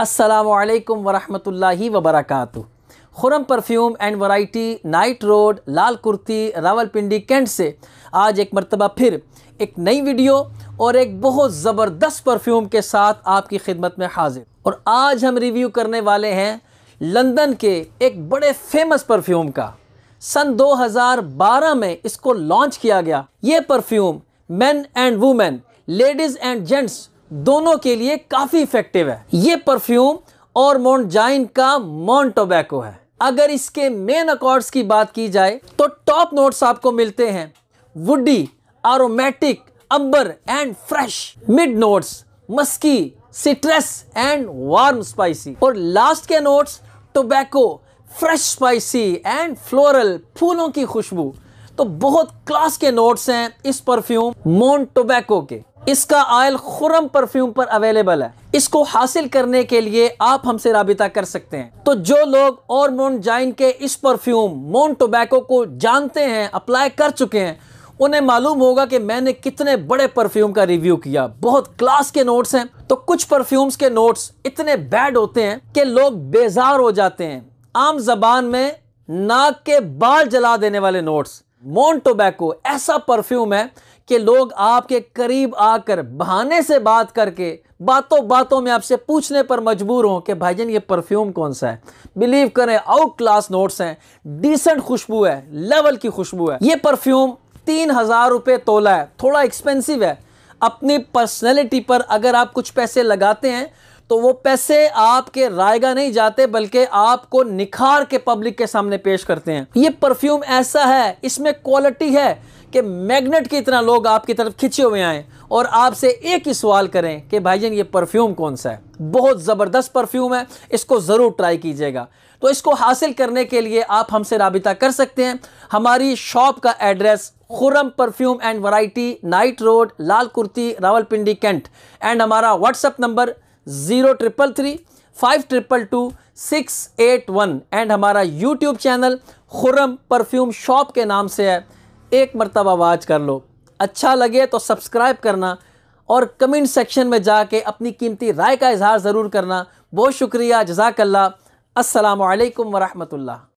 असलकम वरहि वबरक Khurram perfume and variety night road Lal Kurti Rawalpindi cantt से आज एक मरतबा फिर एक नई वीडियो और एक बहुत ज़बरदस्त परफ्यूम के साथ आपकी खिदमत में हाजिर और आज हम रिव्यू करने वाले हैं लंदन के एक बड़े फेमस परफ्यूम का सन 2012 में इसको लॉन्च किया गया ये perfume men and women ladies and gents दोनों के लिए काफ़ी इफेक्टिव है ये परफ्यूम और मोन्टाइन का मोन टोबैको है अगर इसके मेन अकॉर्ड्स की बात की जाए तो टॉप नोट्स आपको मिलते हैं woody aromatic amber and fresh mid notes musky citrus and warm spicy और लास्ट के notes tobacco fresh spicy and floral फूलों की खुशबू तो बहुत क्लास के नोट्स हैं इस परफ्यूम मोन टोबैको के इसका आयल खुरम परफ्यूम पर अवेलेबल है इसको हासिल करने के लिए आप हमसे रबता कर सकते हैं तो जो लोग और जाइन के इस परफ्यूम मोन टोबैको को जानते हैं अप्लाई कर चुके हैं उन्हें मालूम होगा कि मैंने कितने बड़े परफ्यूम का रिव्यू किया बहुत क्लास के नोट्स हैं तो कुछ परफ्यूम्स के नोट्स इतने बैड होते हैं कि लोग बेजार हो जाते हैं आम जबान में नाक के बाल जला देने वाले नोट्स मोन टोबैको ऐसा परफ्यूम है कि लोग आपके करीब आकर बहाने से बात करके बातों बातों में आपसे पूछने पर मजबूर हों कि भाईजन ये परफ्यूम कौन सा है बिलीव करें आउट क्लास नोट्स हैं डिसेंट खुशबू है लेवल की खुशबू है ये परफ्यूम तीन हज़ार रुपये तोला है थोड़ा एक्सपेंसिव है अपनी पर्सनैलिटी पर अगर आप कुछ पैसे लगाते हैं तो वो पैसे आपके रायगा नहीं जाते बल्कि आपको निखार के पब्लिक के सामने पेश करते हैं ये परफ्यूम ऐसा है इसमें क्वालिटी है कि मैग्नेट की इतना लोग आपकी तरफ खिंचे हुए आए और आपसे एक ही सवाल करें कि जान ये परफ्यूम कौन सा है बहुत ज़बरदस्त परफ्यूम है इसको ज़रूर ट्राई कीजिएगा तो इसको हासिल करने के लिए आप हमसे राबिता कर सकते हैं हमारी शॉप का address Khurram perfume and variety night road Lal Kurti Rawalpindi cantt and हमारा WhatsApp number zero triple three five triple two six eight one and हमारा YouTube channel Khurram perfume shop के नाम से है एक मरतबा आवाज़ कर लो अच्छा लगे तो सब्सक्राइब करना और कमेंट सेक्शन में जाके अपनी कीमती राय का इजहार ज़रूर करना बहुत शुक्रिया जजाकल्ला असलकम वरहमल्ला